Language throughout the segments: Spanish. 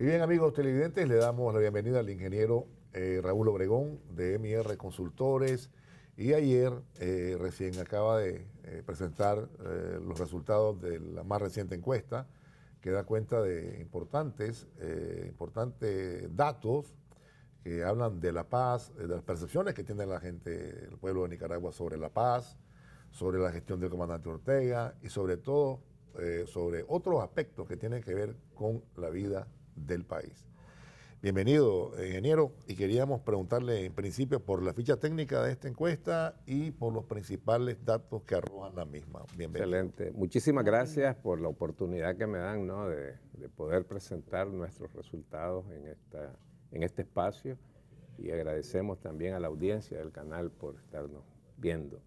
Y bien, amigos televidentes, le damos la bienvenida al ingeniero eh, Raúl Obregón de MR Consultores. Y ayer eh, recién acaba de eh, presentar los resultados de la más reciente encuesta que da cuenta de importantes, importantes datos que hablan de la paz, de las percepciones que tiene la gente, el pueblo de Nicaragua sobre la paz, sobre la gestión del comandante Ortega y sobre todo sobre otros aspectos que tienen que ver con la vida del país. Bienvenido, ingeniero, y queríamos preguntarle en principio por la ficha técnica de esta encuesta y por los principales datos que arrojan la misma. Bienvenido. Excelente. Muchísimas gracias por la oportunidad que me dan de, poder presentar nuestros resultados en, esta, en este espacio y agradecemos también a la audiencia del canal por estarnos viendo.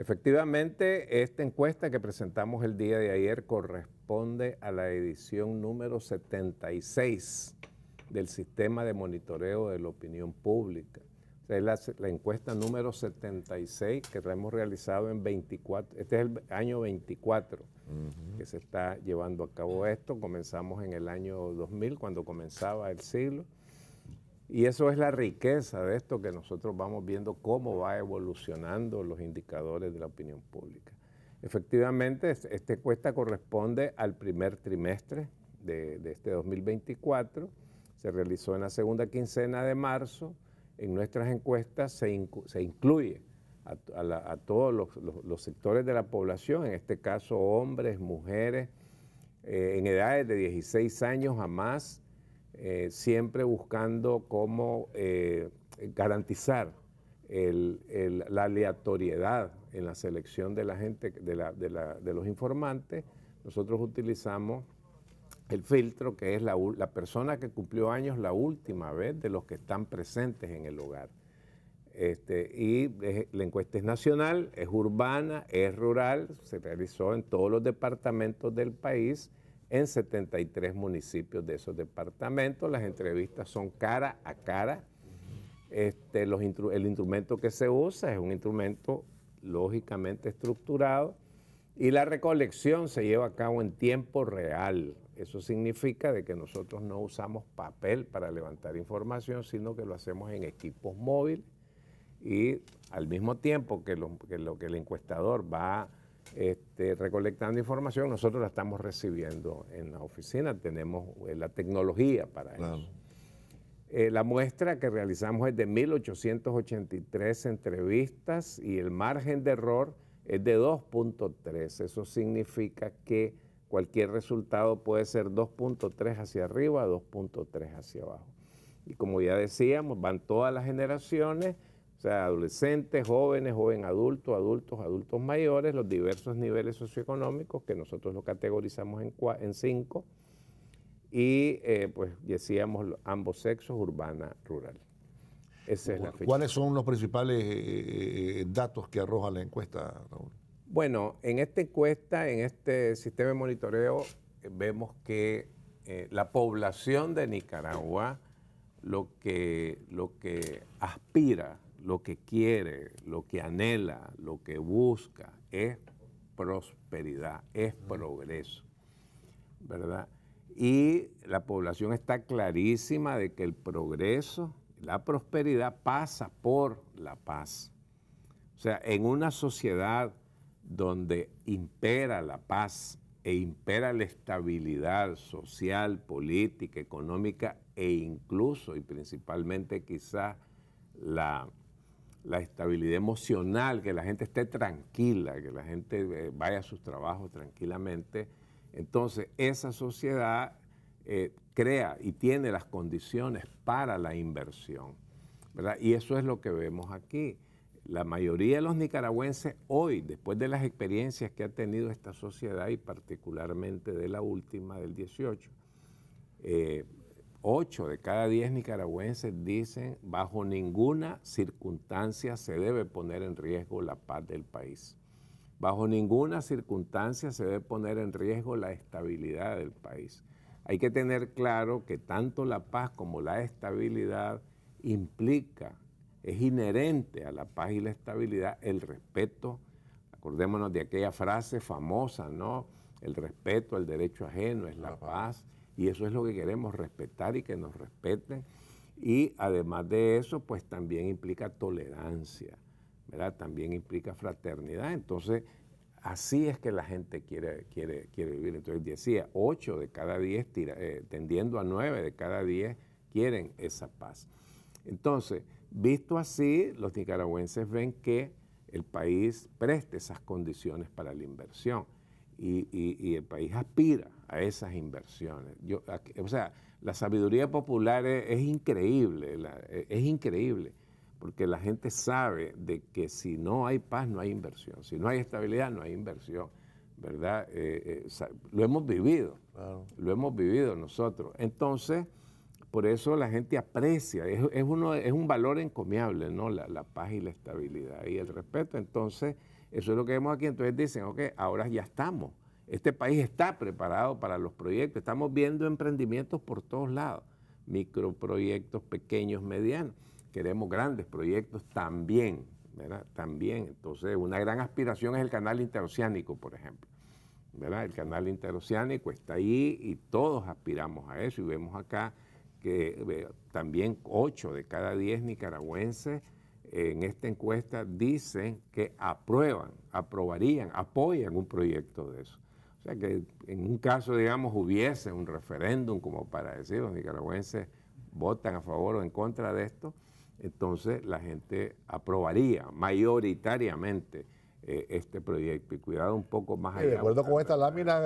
Efectivamente, esta encuesta que presentamos el día de ayer corresponde a la edición número 76 del Sistema de Monitoreo de la Opinión Pública. es la, encuesta número 76 que la hemos realizado en 24, este es el año 24 que se está llevando a cabo esto. Comenzamos en el año 2000, cuando comenzaba el siglo y eso es la riqueza de esto que nosotros vamos viendo cómo va evolucionando los indicadores de la opinión pública. Efectivamente, esta encuesta corresponde al primer trimestre de, este 2024. Se realizó en la segunda quincena de marzo. En nuestras encuestas se, incluye a, todos los, sectores de la población, en este caso hombres, mujeres, eh, en edades de 16 años a más, eh, siempre buscando cómo eh, garantizar la aleatoriedad en la selección de la gente, de, los informantes, nosotros utilizamos el filtro que es la, persona que cumplió años la última vez de los que están presentes en el hogar. Este, y la encuesta es nacional, es urbana, es rural, se realizó en todos los departamentos del país en 73 municipios de esos departamentos. Las entrevistas son cara a cara. Este, el instrumento que se usa es un instrumento lógicamente estructurado y la recolección se lleva a cabo en tiempo real. Eso significa de que nosotros no usamos papel para levantar información, sino que lo hacemos en equipos móviles y al mismo tiempo que lo que, que el encuestador va este, recolectando información, nosotros la estamos recibiendo en la oficina, tenemos eh, la tecnología para eso. Eh, la muestra que realizamos es de 1883 entrevistas y el margen de error es de 2.3. Eso significa que cualquier resultado puede ser 2.3 hacia arriba, 2.3 hacia abajo. Y como ya decíamos, van todas las generaciones o sea, adolescentes, jóvenes, joven adultos, adultos, adultos mayores, los diversos niveles socioeconómicos que nosotros lo categorizamos en, cinco. Y eh, pues decíamos ambos sexos, urbana, rural. ¿Cuáles son los principales eh, eh, datos que arroja la encuesta, Raúl? Bueno, en esta encuesta, en este sistema de monitoreo, vemos que la población de Nicaragua lo que, lo que aspira lo que quiere, lo que anhela, lo que busca es prosperidad, es progreso, ¿verdad? Y la población está clarísima de que el progreso, la prosperidad pasa por la paz. O sea, en una sociedad donde impera la paz e impera la estabilidad social, política, económica e incluso y principalmente quizá la, la estabilidad emocional, que la gente esté tranquila, que la gente eh, vaya a sus trabajos tranquilamente. Entonces, esa sociedad eh, crea y tiene las condiciones para la inversión. ¿verdad? Y eso es lo que vemos aquí. La mayoría de los nicaragüenses hoy, después de las experiencias que ha tenido esta sociedad y particularmente de la última del 18, 8 de cada 10 nicaragüenses dicen bajo ninguna circunstancia se debe poner en riesgo la paz del país. Bajo ninguna circunstancia se debe poner en riesgo la estabilidad del país. Hay que tener claro que tanto la paz como la estabilidad implica, es inherente a la paz y la estabilidad el respeto. Acordémonos de aquella frase famosa, ¿no? El respeto al derecho ajeno es la, paz y eso es lo que queremos respetar y que nos respeten. Y además de eso, pues también implica tolerancia, ¿verdad? También implica fraternidad. Entonces, así es que la gente quiere, quiere, vivir. Entonces decía, 8 de cada 10, eh, tendiendo a 9 de cada 10, quieren esa paz. Entonces, visto así, los nicaragüenses ven que el país preste esas condiciones para la inversión y el país aspira a esas inversiones. o sea, la sabiduría popular es, increíble, e, es increíble, porque la gente sabe de que si no hay paz no hay inversión, si no hay estabilidad no hay inversión, ¿verdad? Eh, eh, lo hemos vivido, lo hemos vivido nosotros. Entonces, por eso la gente aprecia, es, un valor encomiable, ¿no? La, la paz y la estabilidad y el respeto. Entonces, eso es lo que vemos aquí. Entonces dicen, ok, ahora ya estamos este país está preparado para los proyectos. Estamos viendo emprendimientos por todos lados, microproyectos pequeños, medianos. Queremos grandes proyectos también, ¿verdad? También. Entonces, una gran aspiración es el canal interoceánico, por ejemplo. ¿verdad? El canal interoceánico está ahí y todos aspiramos a eso. Y vemos acá que también 8 de cada 10 nicaragüenses en esta encuesta dicen que aprueban, aprobarían, apoyan un proyecto de eso. O sea, que en un caso, digamos, hubiese un referéndum como para decir los nicaragüenses votan a favor o en contra de esto, entonces la gente aprobaría mayoritariamente eh, este proyecto y cuidado un poco más allá. de acuerdo con esta lámina,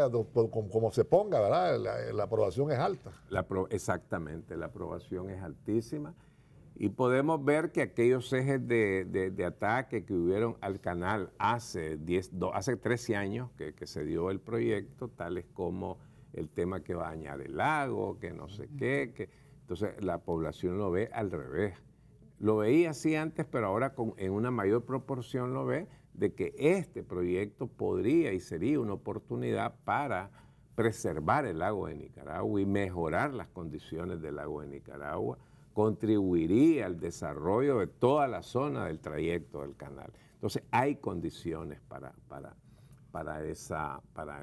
como, se ponga, ¿verdad? La, aprobación es alta. exactamente, la aprobación es altísima. Y podemos ver que aquellos ejes de, ataque que hubieron al canal hace, hace 13 años que, se dio el proyecto, tales como el tema que va a dañar el lago, que no sé qué, entonces la población lo ve al revés. Lo veía así antes, pero ahora en una mayor proporción lo ve de que este proyecto podría y sería una oportunidad para preservar el lago de Nicaragua y mejorar las condiciones del lago de Nicaragua contribuiría al desarrollo de toda la zona del trayecto del canal. Entonces hay condiciones para, para, para, esa, para,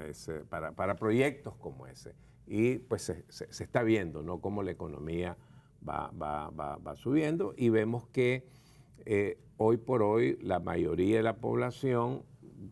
para, proyectos como ese. Y pues se, está viendo ¿no? cómo la economía va, subiendo y vemos que eh, hoy por hoy la mayoría de la población,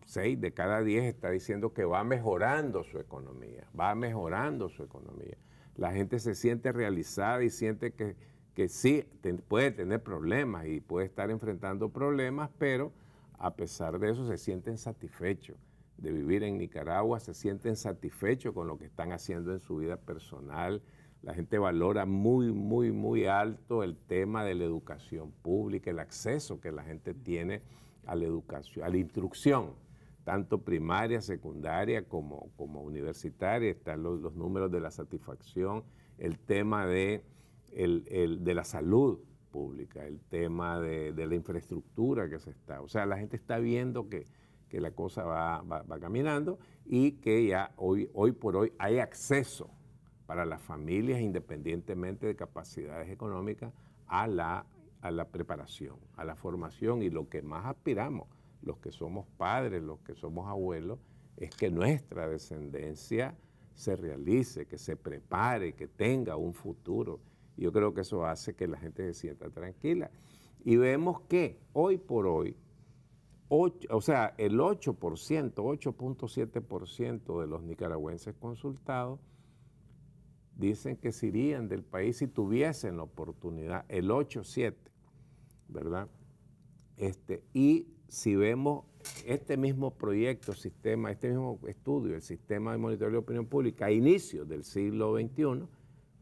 6 de cada 10, está diciendo que va mejorando su economía, va mejorando su economía. La gente se siente realizada y siente que que sí puede tener problemas y puede estar enfrentando problemas, pero a pesar de eso se sienten satisfechos de vivir en Nicaragua, se sienten satisfechos con lo que están haciendo en su vida personal. La gente valora muy, muy, muy alto el tema de la educación pública, el acceso que la gente tiene a la educación, a la instrucción, tanto primaria, secundaria como, como universitaria. Están los, los números de la satisfacción, el tema de el, de la salud pública, el tema de, la infraestructura que se está. O sea, la gente está viendo que, la cosa va, caminando y que ya hoy, por hoy hay acceso para las familias, independientemente de capacidades económicas, a la preparación, a la formación. Y lo que más aspiramos, los que somos padres, los que somos abuelos, es que nuestra descendencia se realice, que se prepare, que tenga un futuro yo creo que eso hace que la gente se sienta tranquila. Y vemos que hoy por hoy, o sea, el 8%, 8.7% de los nicaragüenses consultados dicen que se irían del país si tuviesen la oportunidad, el 8.7, ¿verdad? Este, y si vemos este mismo proyecto, sistema, este mismo estudio, el sistema de monitoreo de opinión pública a inicios del siglo XXI,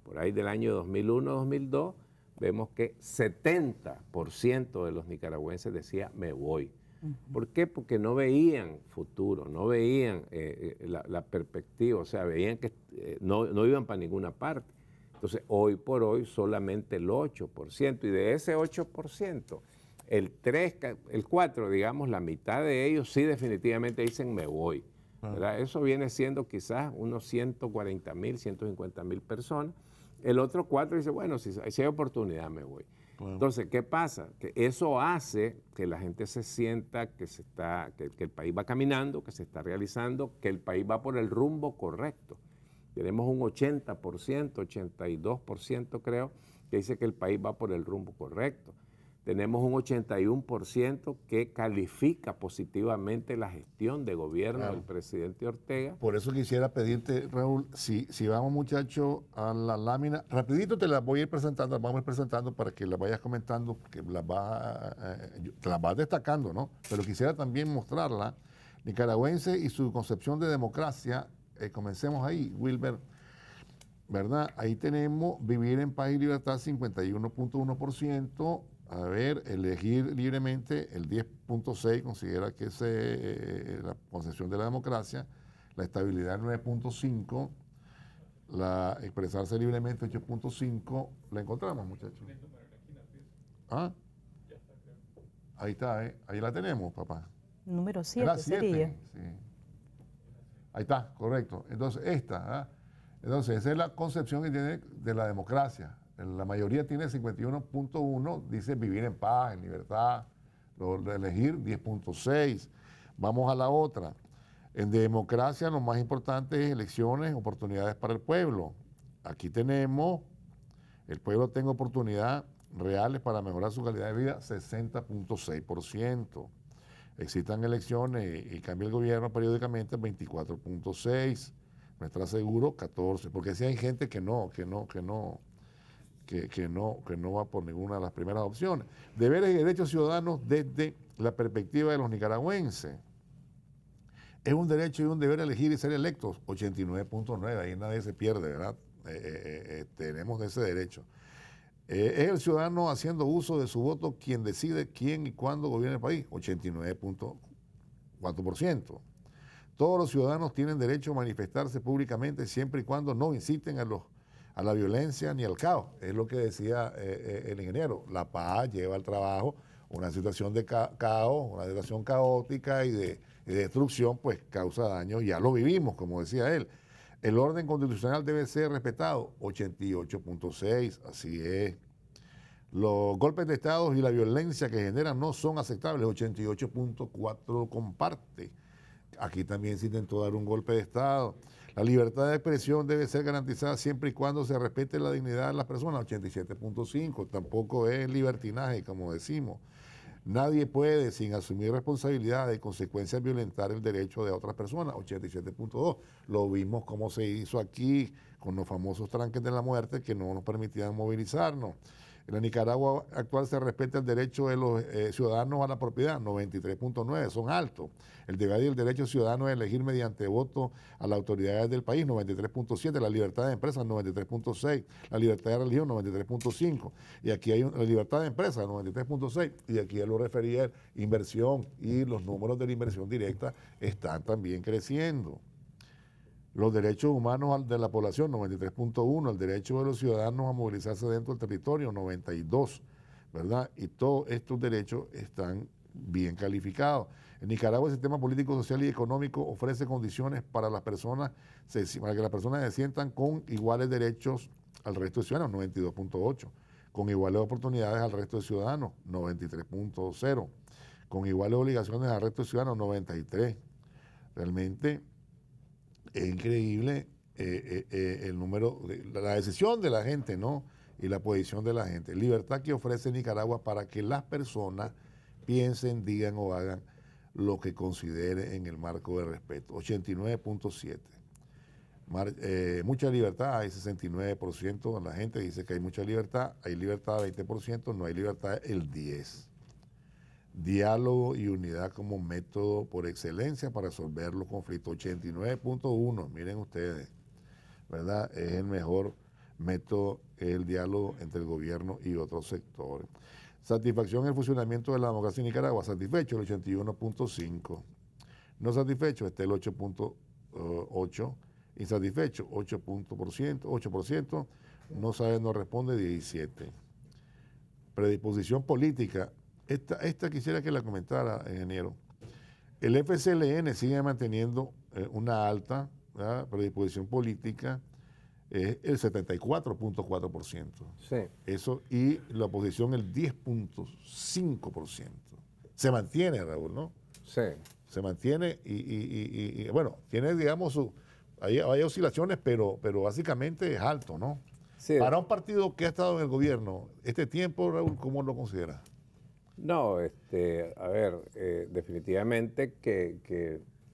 por ahí del año 2001-2002, vemos que 70% de los nicaragüenses decía me voy. ¿Por qué? Porque no veían futuro, no veían eh, eh, la, perspectiva, o sea, veían que eh, no, iban para ninguna parte. Entonces, hoy por hoy, solamente el 8%, y de ese 8%, el 3, el 4, digamos, la mitad de ellos sí definitivamente dicen me voy. Ah. Eso viene siendo quizás unos 140 mil, 150 mil personas el otro cuatro dice, bueno, si, hay oportunidad me voy. Entonces, ¿qué pasa? Que eso hace que la gente se sienta que, se está, que, que, el país va caminando, que se está realizando, que el país va por el rumbo correcto. Tenemos un 80%, 82% creo, que dice que el país va por el rumbo correcto tenemos un 81% que califica positivamente la gestión de gobierno del presidente Ortega. Por eso quisiera pedirte, Raúl, si, si vamos muchachos a la lámina, rapidito te la voy a ir presentando, la vamos a ir presentando para que la vayas comentando, que la eh, vas, destacando, ¿no? Pero quisiera también mostrarla, nicaragüense y su concepción de democracia, eh, comencemos ahí, Wilber. ¿Verdad? Ahí tenemos vivir en paz y libertad 51.1%, a ver, elegir libremente, el 10.6 considera que es eh, eh, eh, la concepción de la democracia, la estabilidad 9.5, la expresarse libremente 8.5, la encontramos muchachos. ¿Ah? Ahí está, ahí la tenemos, papá. Número 7 sería. Ahí está, correcto. Entonces, esta, ¿ah? Entonces, esa es la concepción que tiene de la democracia, la mayoría tiene 51.1, dice vivir en paz, en libertad, lo, elegir 10.6. Vamos a la otra. En democracia lo más importante es elecciones, oportunidades para el pueblo. Aquí tenemos, el pueblo tiene oportunidades reales para mejorar su calidad de vida, 60.6%. Existan elecciones y cambia el gobierno periódicamente, 24.6%. Nuestra seguro, 14%. Porque si hay gente que no, que no, que no, que, no, que no va por ninguna de las primeras opciones. Deberes y derechos ciudadanos desde la perspectiva de los nicaragüenses. Es un derecho y un deber elegir y ser electos. 89.9, ahí nadie se pierde, ¿verdad? Eh, eh, eh, tenemos ese derecho. es el ciudadano haciendo uso de su voto quien decide quién y cuándo gobierna el país, 89.4%. Todos los ciudadanos tienen derecho a manifestarse públicamente siempre y cuando no inciten a los a la violencia ni al caos. Es lo que decía eh, eh, el ingeniero. La paz lleva al trabajo una situación de caos, una situación caótica y de, destrucción, pues causa daño. Ya lo vivimos, como decía él. El orden constitucional debe ser respetado. 88.6, así es. Los golpes de Estado y la violencia que generan no son aceptables. 88.4 comparte. Aquí también se intentó dar un golpe de Estado. La libertad de expresión debe ser garantizada siempre y cuando se respete la dignidad de las personas, 87.5, tampoco es libertinaje, como decimos. Nadie puede, sin asumir responsabilidad de consecuencias, violentar el derecho de otras personas, 87.2. Lo vimos como se hizo aquí con los famosos tranques de la muerte que no nos permitían movilizarnos. En la Nicaragua actual se respeta el derecho de los eh, ciudadanos a la propiedad, 93.9, son altos. El debate y derecho ciudadano es elegir mediante voto a las autoridades del país, 93.7. La libertad de empresa, 93.6. La libertad de religión, 93.5. Y aquí hay la libertad de empresa, 93.6. Y aquí lo refería, inversión y los números de la inversión directa están también creciendo los derechos humanos de la población, 93.1, el derecho de los ciudadanos a movilizarse dentro del territorio, 92, ¿verdad? Y todos estos derechos están bien calificados. En Nicaragua el sistema político, social y económico ofrece condiciones para, las personas, para que las personas se sientan con iguales derechos al resto de ciudadanos, 92.8, con iguales oportunidades al resto de ciudadanos, 93.0, con iguales obligaciones al resto de ciudadanos, 93. Realmente es increíble eh, eh, eh, el número, la decisión de la gente, ¿no? Y la posición de la gente. Libertad que ofrece Nicaragua para que las personas piensen, digan o hagan lo que consideren en el marco de respeto. 89.7. mucha libertad, hay 69%, la gente dice que hay mucha libertad, hay libertad 20%, no hay libertad el 10% diálogo y unidad como método por excelencia para resolver los conflictos. 89.1, miren ustedes, ¿verdad? Es el mejor método, el diálogo entre el gobierno y otros sectores. Satisfacción en el funcionamiento de la democracia en Nicaragua, satisfecho el 81.5. No satisfecho, este el 8.8. Insatisfecho, 8%, 8%. No sabe, no responde, 17. Predisposición política, esta, quisiera que la comentara, ingeniero. El FCLN sigue manteniendo eh, una alta predisposición política, eh, el 74.4%. Sí. Eso, y la oposición el 10.5%. Se mantiene, Raúl, ¿no? Sí. Se mantiene y, bueno, tiene, digamos, hay, oscilaciones, pero, pero básicamente es alto, ¿no? Sí. Para un partido que ha estado en el gobierno, este tiempo, Raúl, ¿cómo lo considera? No, este, a ver, eh, definitivamente que,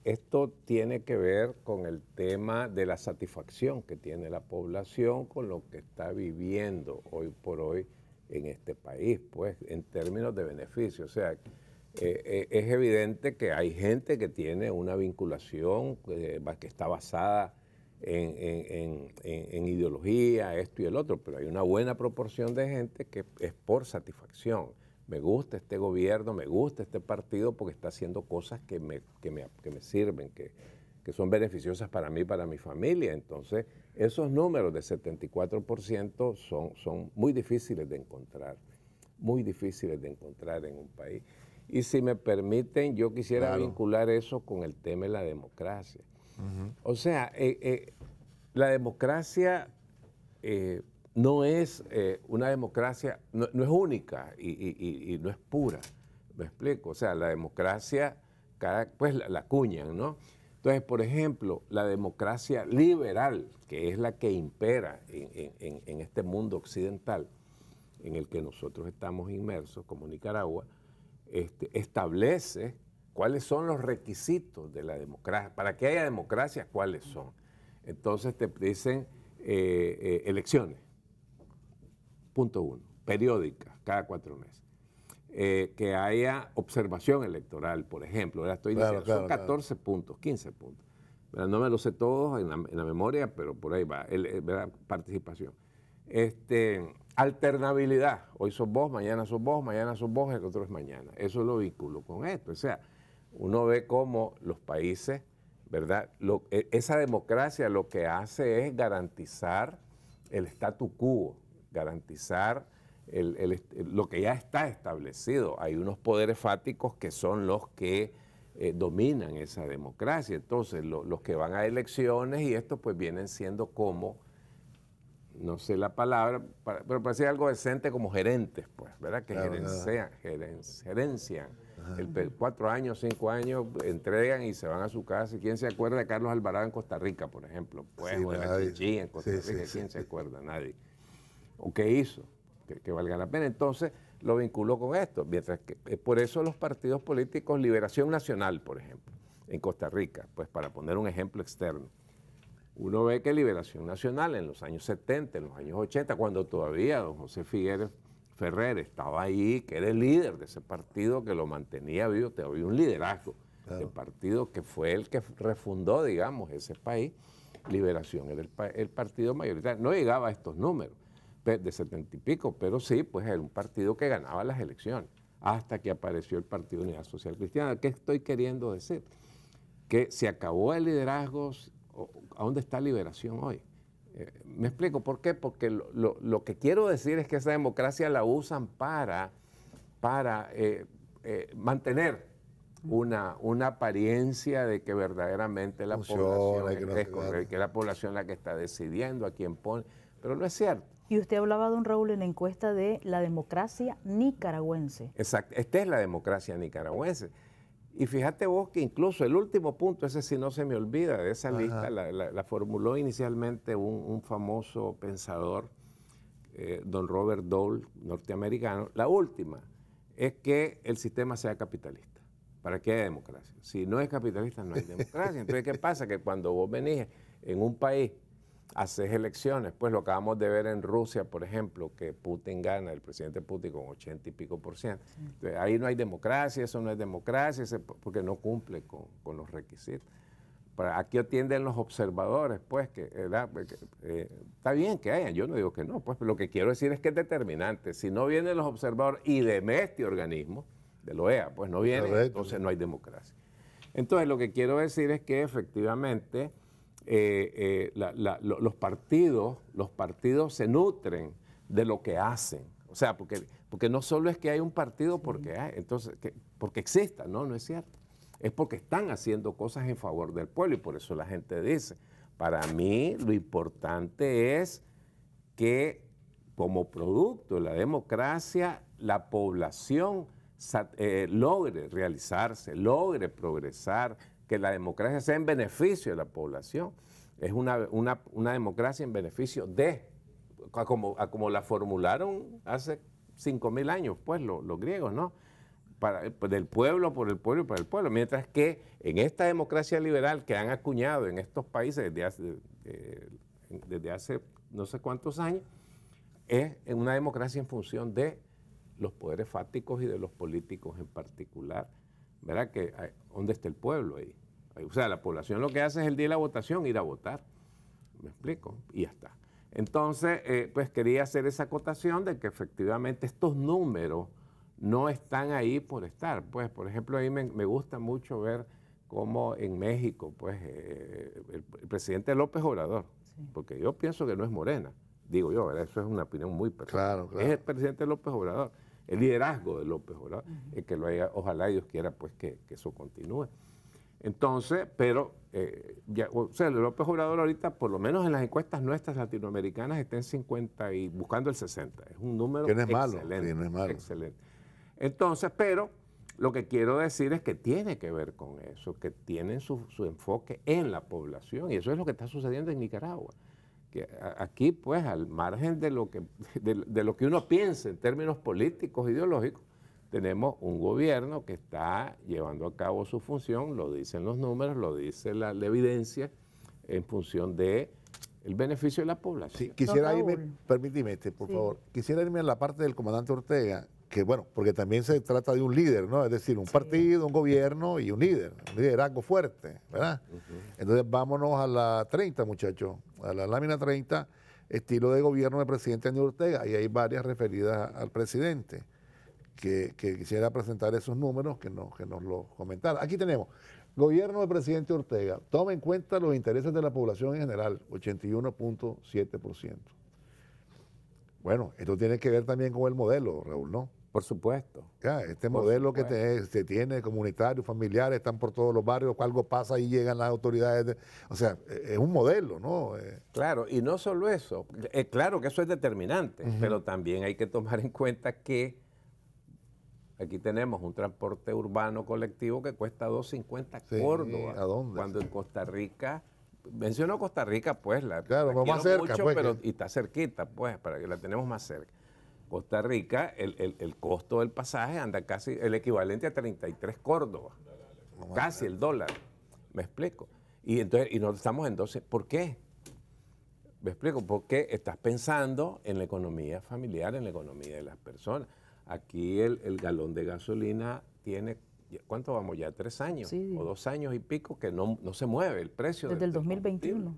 esto tiene que ver con el tema de la satisfacción que tiene la población con lo que está viviendo hoy por hoy en este país, pues, en términos de beneficio. O sea, eh, eh, es evidente que hay gente que tiene una vinculación que está basada en, ideología, esto y el otro, pero hay una buena proporción de gente que es por satisfacción me gusta este gobierno, me gusta este partido porque está haciendo cosas que me, sirven, que, son beneficiosas para mí y para mi familia. Entonces, esos números de 74% son, son muy difíciles de encontrar, muy difíciles de encontrar en un país. Y si me permiten, yo quisiera vincular eso con el tema de la democracia. O sea, eh, eh, la democracia eh, no es eh, una democracia, no, es única y, no es pura. ¿Me explico? O sea, la democracia, pues la, cuñan, ¿no? Entonces, por ejemplo, la democracia liberal, que es la que impera en, este mundo occidental en el que nosotros estamos inmersos, como Nicaragua, este, establece cuáles son los requisitos de la democracia. Para que haya democracia, cuáles son. Entonces te dicen eh, eh, elecciones punto uno, periódica, cada cuatro meses. Eh, que haya observación electoral, por ejemplo, ya estoy diciendo, son 14 puntos, 15 puntos. No me lo sé todos en la, memoria, pero por ahí va, eh, participación. Este, alternabilidad, hoy sos vos, mañana sos vos, mañana sos vos, el otro es mañana. Eso lo vinculo con esto. O sea, uno ve cómo los países, ¿verdad? E, esa democracia lo que hace es garantizar el statu quo, garantizar lo que ya está establecido. Hay unos poderes fáticos que son los que eh, dominan esa democracia. Entonces, los que van a elecciones y esto pues vienen siendo como, no sé la palabra, pero parecía algo decente como gerentes, pues, ¿verdad? Que gerencian, cuatro años, cinco años, entregan y se van a su casa. ¿Quién se acuerda de Carlos Alvarado en Costa Rica, por ejemplo? Pues, sí, o de en Costa Rica, ¿quién se acuerda? Nadie o qué hizo, que, valga la pena. Entonces lo vinculó con esto, mientras que eh, por eso los partidos políticos, Liberación Nacional, por ejemplo, en Costa Rica, pues para poner un ejemplo externo. Uno ve que Liberación Nacional en los años 70, en los años 80, cuando todavía don José Figueres Ferrer estaba ahí, que era el líder de ese partido que lo mantenía vivo, te había un liderazgo. del partido que fue el que refundó, digamos, ese país, Liberación, el, el partido mayoritario. No llegaba a estos números de setenta y pico, pero sí, pues era un partido que ganaba las elecciones, hasta que apareció el Partido Unidad Social Cristiana. ¿Qué estoy queriendo decir? Que se acabó el liderazgo, ¿a dónde está liberación hoy? Eh, Me explico, ¿por qué? Porque lo, que quiero decir es que esa democracia la usan para, para eh, eh, mantener una, una apariencia de que verdaderamente la población que, es, la población la que está decidiendo a quién pone, pero no es cierto. Y usted hablaba, don Raúl, en la encuesta de la democracia nicaragüense. Exacto, esta es la democracia nicaragüense. Y fíjate vos que incluso el último punto, ese si no se me olvida, de esa lista la, formuló inicialmente un, famoso pensador, eh, don Robert Dole, norteamericano. La última es que el sistema sea capitalista. ¿Para qué hay democracia? Si no es capitalista, no hay democracia. Entonces, ¿qué pasa? Que cuando vos venís en un país Hace elecciones. Pues lo acabamos de ver en Rusia, por ejemplo, que Putin gana, el presidente Putin con 80 y pico por ciento. Entonces, ahí no hay democracia, eso no es democracia, porque no cumple con, los requisitos. Para, aquí atienden los observadores, pues, que pues, eh, está bien que hayan, yo no digo que no, pues lo que quiero decir es que es determinante. Si no vienen los observadores y de este organismo, de lo OEA, pues no vienen, entonces no hay democracia. Entonces, lo que quiero decir es que efectivamente eh, eh, los, partidos, los partidos se nutren de lo que hacen. O sea, porque, porque no solo es que hay un partido porque, hay, entonces, porque exista, no, no es cierto. Es porque están haciendo cosas en favor del pueblo y por eso la gente dice, para mí lo importante es que como producto de la democracia la población eh, logre realizarse, logre progresar, que la democracia sea en beneficio de la población. Es una, democracia en beneficio de, como, la formularon hace 5.000 años, pues los, griegos, ¿no? Para, pues, del pueblo, por el pueblo y para el pueblo. Mientras que en esta democracia liberal que han acuñado en estos países desde hace, eh, desde hace no sé cuántos años, es una democracia en función de los poderes fácticos y de los políticos en particular. ¿verdad? Que, ¿Dónde está el pueblo ahí? O sea, la población lo que hace es el día de la votación ir a votar. ¿Me explico? Y ya está. Entonces, eh, pues quería hacer esa acotación de que efectivamente estos números no están ahí por estar. Pues, por ejemplo, a mí me, gusta mucho ver cómo en México, pues, eh, el, presidente López Obrador, porque yo pienso que no es morena, digo yo, ¿verdad? eso es una opinión muy personal. Claro, claro. Es el presidente López Obrador el liderazgo de López Obrador, que lo haya, ojalá Dios quiera pues que, eso continúe. Entonces, pero eh, ya, o sea, López Obrador ahorita, por lo menos en las encuestas nuestras latinoamericanas, está en 50 y buscando el 60. Es un número es excelente, malo, es malo. excelente. Entonces, pero lo que quiero decir es que tiene que ver con eso, que tienen su enfoque en la población y eso es lo que está sucediendo en Nicaragua aquí, pues, al margen de lo, que, de, lo que uno piensa en términos políticos, ideológicos, tenemos un gobierno que está llevando a cabo su función, lo dicen los números, lo dice la, evidencia, en función de el beneficio de la población. quisiera irme, permíteme, este, por favor, quisiera irme a la parte del comandante Ortega, que bueno, porque también se trata de un líder, ¿no? Es decir, un partido, un gobierno y un líder, un liderazgo fuerte, ¿verdad? Entonces vámonos a la 30, muchachos, a la lámina 30, estilo de gobierno del presidente Daniel Ortega, y hay varias referidas al presidente, que, quisiera presentar esos números, que, que nos los comentara. Aquí tenemos, gobierno del presidente Ortega, toma en cuenta los intereses de la población en general, 81.7%. Bueno, esto tiene que ver también con el modelo, Raúl, ¿no? Por supuesto. este modelo que se tiene, comunitario, familiares están por todos los barrios, algo pasa y llegan las autoridades. o sea, e, es un modelo, ¿no? Eh, claro, y no solo eso. Eh, claro que eso es determinante, pero también hay que tomar en cuenta que aquí tenemos un transporte urbano colectivo que cuesta 2.50 Córdoba. ¿A dónde? Cuando en Costa Rica mencionó Costa Rica, pues la, claro, más cerca, mucho, pues, pero, y está cerquita, pues, para que la tenemos más cerca. Costa Rica, el, costo del pasaje anda casi el equivalente a 33 Córdoba, casi el dólar. ¿Me explico? Y entonces, y nos estamos entonces, ¿Por qué? ¿Me explico? Porque estás pensando en la economía familiar, en la economía de las personas. Aquí el, galón de gasolina tiene, ¿cuánto vamos ya? ¿Tres años? O dos años y pico que no, se mueve el precio. Desde del, el 2021.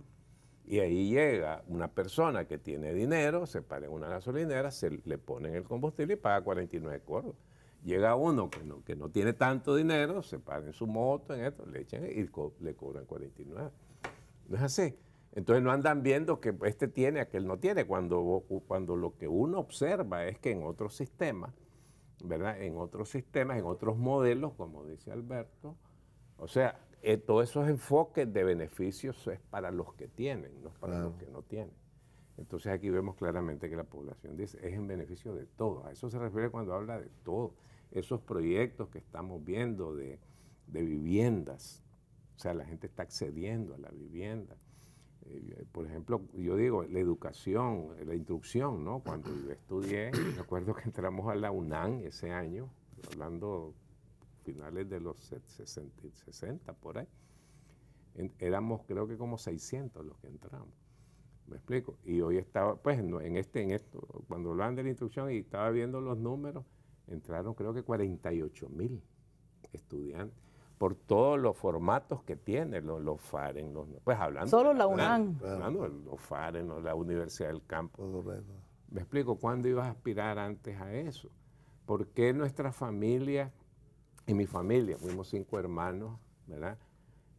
Y ahí llega una persona que tiene dinero, se para en una gasolinera, se le ponen el combustible y paga 49 coros. Llega uno que no, que no tiene tanto dinero, se para en su moto, en esto, le echan y le cobran 49. No es así. Entonces no andan viendo que este tiene, aquel no tiene, cuando, cuando lo que uno observa es que en otros sistemas, ¿verdad? En otros sistemas, en otros modelos, como dice Alberto, o sea, eh, todos esos enfoques de beneficios es para los que tienen, no para los que no tienen. Entonces aquí vemos claramente que la población dice, es en beneficio de todos. A eso se refiere cuando habla de todos. Esos proyectos que estamos viendo de, viviendas, o sea, la gente está accediendo a la vivienda. Eh, por ejemplo, yo digo, la educación, la instrucción, ¿no? Cuando yo estudié, acuerdo que entramos a la UNAM ese año, hablando finales de los 60, por ahí, éramos creo que como 600 los que entramos. ¿Me explico? Y hoy estaba, pues en este, en esto, cuando hablaban de la instrucción y estaba viendo los números, entraron creo que 48 mil estudiantes por todos los formatos que tiene, los, los FAREN, los, pues hablando. Solo la UNAM. Hablando, los FAREN, o la Universidad del Campo. Me explico, ¿cuándo ibas a aspirar antes a eso? ¿Por qué nuestras familias y mi familia, fuimos cinco hermanos, ¿verdad?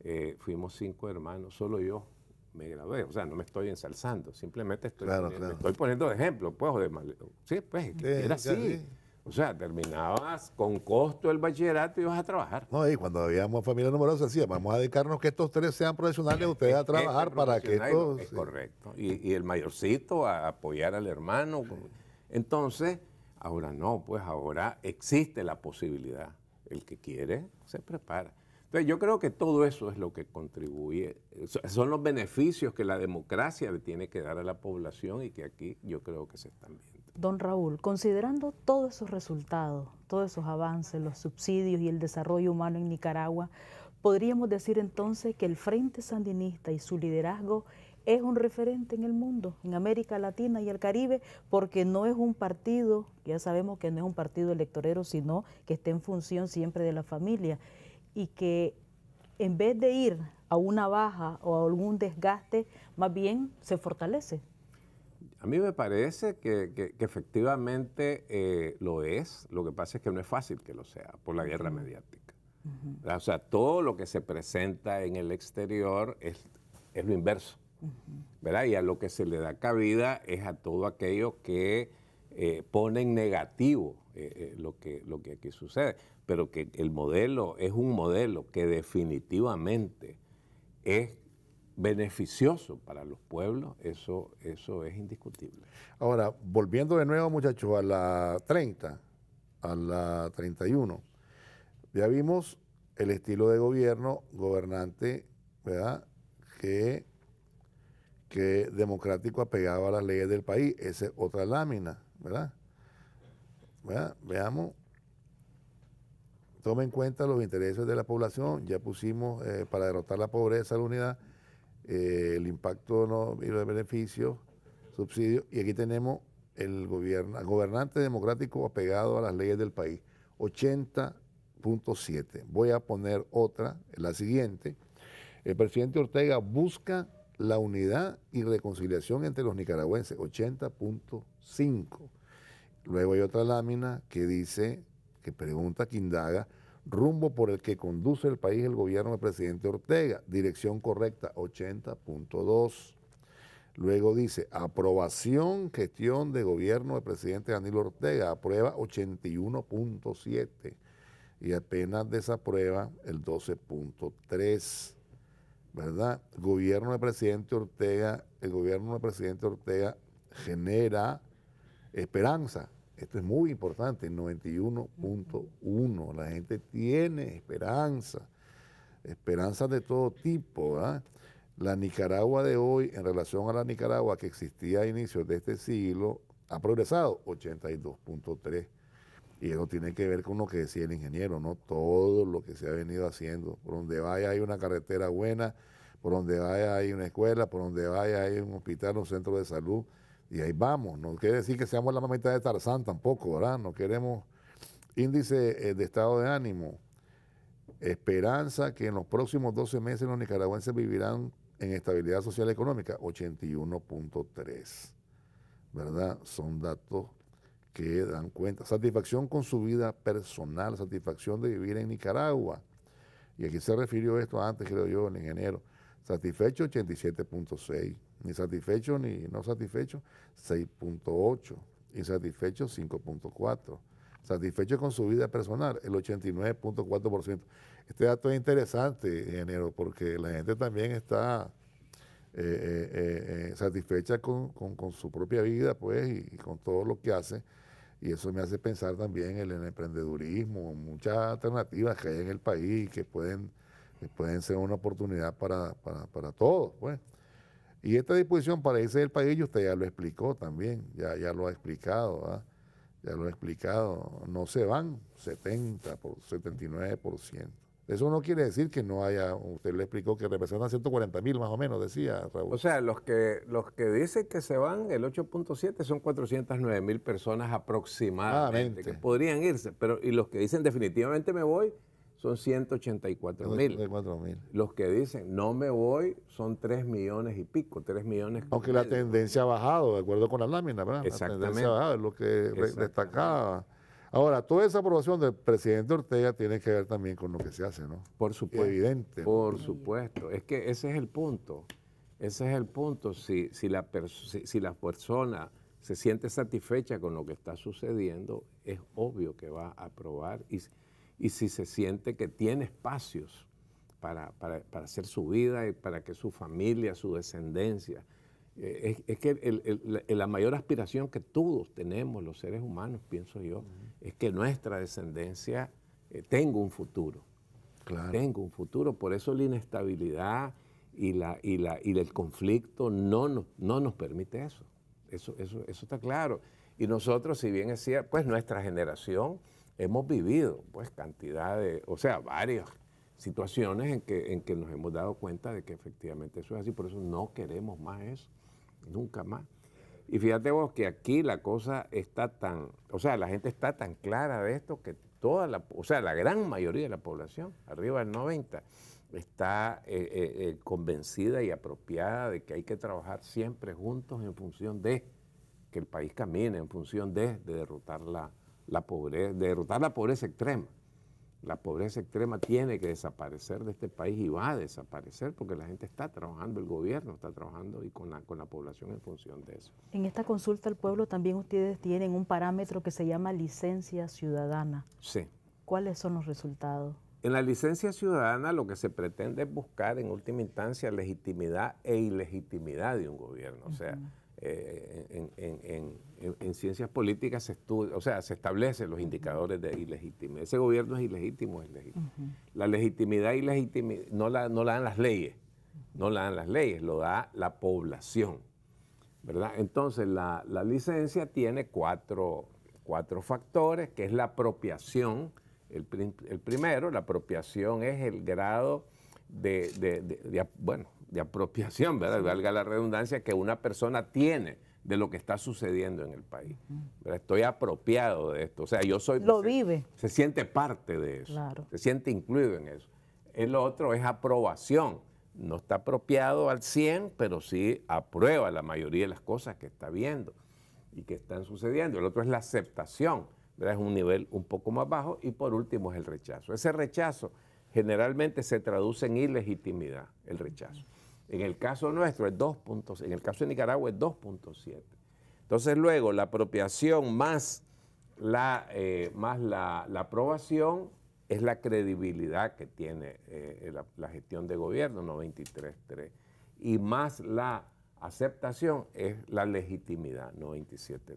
Eh, fuimos cinco hermanos, solo yo me gradué, o sea, no me estoy ensalzando, simplemente estoy, poniendo, estoy poniendo de ejemplo, pues, sí, pues, era así. O sea, terminabas con costo el bachillerato y ibas a trabajar. No, y cuando habíamos familia numerosa decía, vamos a dedicarnos que estos tres sean profesionales, ustedes a trabajar para que estos... correcto. Y, y, el mayorcito a apoyar al hermano. Entonces, ahora no, pues ahora existe la posibilidad el que quiere se prepara. Entonces yo creo que todo eso es lo que contribuye, son los beneficios que la democracia le tiene que dar a la población y que aquí yo creo que se están viendo. Don Raúl, considerando todos esos resultados, todos esos avances, los subsidios y el desarrollo humano en Nicaragua, podríamos decir entonces que el Frente Sandinista y su liderazgo es un referente en el mundo, en América Latina y el Caribe, porque no es un partido, ya sabemos que no es un partido electorero, sino que está en función siempre de la familia y que en vez de ir a una baja o a algún desgaste, más bien se fortalece. A mí me parece que, efectivamente eh, lo es, lo que pasa es que no es fácil que lo sea por la guerra mediática. O sea, todo lo que se presenta en el exterior es lo inverso ¿Verdad? Y a lo que se le da cabida es a todo aquello que eh, ponen negativo eh, eh, lo, que, lo que aquí sucede. Pero que el modelo es un modelo que definitivamente es beneficioso para los pueblos, eso, eso es indiscutible. Ahora, volviendo de nuevo, muchachos, a la 30, a la 31, ya vimos el estilo de gobierno gobernante, ¿verdad? Que que democrático apegado a las leyes del país. Esa es otra lámina, ¿verdad? Veamos. Toma en cuenta los intereses de la población. Ya pusimos eh, para derrotar la pobreza la unidad, eh, el impacto no, y los beneficios, subsidios. Y aquí tenemos el gobernante democrático apegado a las leyes del país. 80.7. Voy a poner otra, la siguiente. El presidente Ortega busca la unidad y reconciliación entre los nicaragüenses, 80.5. Luego hay otra lámina que dice, que pregunta, Quindaga, rumbo por el que conduce el país el gobierno del presidente Ortega, dirección correcta, 80.2. Luego dice, aprobación, gestión de gobierno del presidente Danilo Ortega, aprueba 81.7 y apenas desaprueba el 12.3. ¿verdad? Gobierno presidente Ortega, el gobierno del presidente Ortega genera esperanza. Esto es muy importante, 91.1. La gente tiene esperanza, esperanza de todo tipo. La Nicaragua de hoy, en relación a la Nicaragua que existía a inicios de este siglo, ha progresado 82.3 y eso tiene que ver con lo que decía el ingeniero, ¿no? Todo lo que se ha venido haciendo. Por donde vaya hay una carretera buena, por donde vaya hay una escuela, por donde vaya hay un hospital, un centro de salud. Y ahí vamos. No quiere decir que seamos la mamita de Tarzán tampoco, ¿verdad? No queremos índice eh, de estado de ánimo. Esperanza que en los próximos 12 meses los nicaragüenses vivirán en estabilidad social y económica, 81.3. ¿Verdad? Son datos que dan cuenta. Satisfacción con su vida personal, satisfacción de vivir en Nicaragua. Y aquí se refirió esto antes, creo yo, en enero. Satisfecho 87.6, ni satisfecho ni no satisfecho 6.8, insatisfecho 5.4. Satisfecho con su vida personal, el 89.4%. Este dato es interesante, enero, porque la gente también está eh, eh, eh, satisfecha con, su propia vida, pues, y con todo lo que hace y eso me hace pensar también en el emprendedurismo, muchas alternativas que hay en el país que pueden, pueden ser una oportunidad para, todos. Pues. Y esta disposición para irse del país, usted ya lo explicó también, ya, ya lo ha explicado, ¿ah? ya lo ha explicado, no se van 70 por 79%. Eso no quiere decir que no haya, usted le explicó que representan 140 mil más o menos, decía Raúl. O sea, los que, los que dicen que se van, el 8.7 son 409 mil personas aproximadamente que podrían irse, pero y los que dicen definitivamente me voy son 184 mil. Los que dicen no me voy son 3 millones y pico, 3 millones. Aunque la tendencia ha bajado, de acuerdo con la lámina, ¿verdad? La tendencia ha bajado, es lo que destacaba. Ahora, toda esa aprobación del presidente Ortega tiene que ver también con lo que se hace, ¿no? Por supuesto. Evidente. Por supuesto. Es que ese es el punto. Ese es el punto. Si, si, la persona se siente satisfecha con lo que está sucediendo, es obvio que va a aprobar y, si se siente que tiene espacios para hacer su vida y para que su familia, su descendencia, eh, es, que la, mayor aspiración que todos tenemos, los seres humanos, pienso yo, es que nuestra descendencia eh, tenga un futuro. Claro. Tenga un futuro. Por eso la inestabilidad y, y, el conflicto no nos, no nos permite eso. Eso, eso. está claro. Y nosotros, si bien decía, pues nuestra generación hemos vivido pues cantidad de, o sea, varios situaciones en que, en que nos hemos dado cuenta de que efectivamente eso es así, por eso no queremos más eso, nunca más. Y fíjate vos que aquí la cosa está tan, o sea, la gente está tan clara de esto que toda la, o sea, la gran mayoría de la población, arriba del 90, está eh, eh, eh, convencida y apropiada de que hay que trabajar siempre juntos en función de que el país camine, en función de, derrotar la, la pobreza, de derrotar la pobreza extrema. La pobreza extrema tiene que desaparecer de este país y va a desaparecer porque la gente está trabajando, el gobierno está trabajando y con la, con la población en función de eso. En esta consulta al pueblo también ustedes tienen un parámetro que se llama licencia ciudadana. Sí. ¿Cuáles son los resultados? En la licencia ciudadana lo que se pretende es buscar en última instancia legitimidad e ilegitimidad de un gobierno. O sea, eh, en, ciencias políticas se o sea, se establecen los indicadores de ilegitimidad. Ese gobierno es ilegítimo, es legítimo. La legitimidad y no la, no la dan las leyes, no la dan las leyes, lo da la población. ¿verdad? Entonces, la, licencia tiene cuatro, factores, que es la apropiación. El, primero, la apropiación es el grado de, de bueno, de apropiación, ¿verdad? valga la redundancia, que una persona tiene de lo que está sucediendo en el país. ¿verdad? Estoy apropiado de esto. O sea, yo soy... Lo vive. Se siente parte de eso. Se siente incluido en eso. El otro es aprobación. No está apropiado al 100, pero sí aprueba la mayoría de las cosas que está viendo y que están sucediendo. El otro es la aceptación. ¿verdad? Es un nivel un poco más bajo. Y por último es el rechazo. Ese rechazo generalmente se traduce en ilegitimidad, el rechazo. En el caso nuestro es 2.7, en el caso de Nicaragua es 2.7. Entonces luego la apropiación más, la, eh, más la, aprobación es la credibilidad que tiene eh, eh, la, gestión de gobierno, 93.3. Y más la aceptación es la legitimidad, 97.3.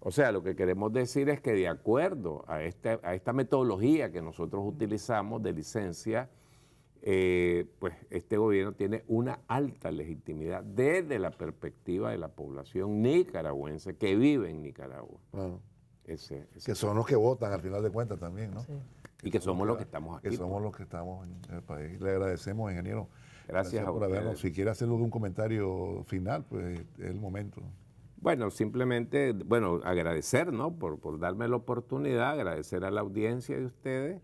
O sea, lo que queremos decir es que de acuerdo a, este, a esta metodología que nosotros utilizamos de licencia, eh, pues este gobierno tiene una alta legitimidad desde la perspectiva de la población nicaragüense que vive en Nicaragua. que son los que votan al final de cuentas también, ¿no? Y que somos los que estamos aquí. Que pues. somos los que estamos en el país. Le agradecemos, ingeniero. Gracias, a Si quiere hacerlo un comentario final, pues es el momento. Bueno, simplemente, bueno, agradecer, ¿no? Por, por darme la oportunidad, agradecer a la audiencia de ustedes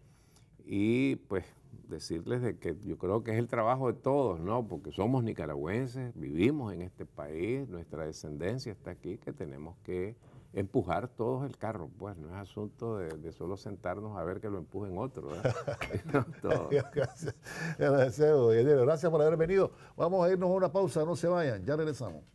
y pues decirles de que yo creo que es el trabajo de todos, ¿no? Porque somos nicaragüenses, vivimos en este país, nuestra descendencia está aquí, que tenemos que empujar todos el carro, pues no es asunto de, solo sentarnos a ver que lo empujen otro. gracias por haber venido. Vamos a irnos a una pausa, no se vayan, ya regresamos.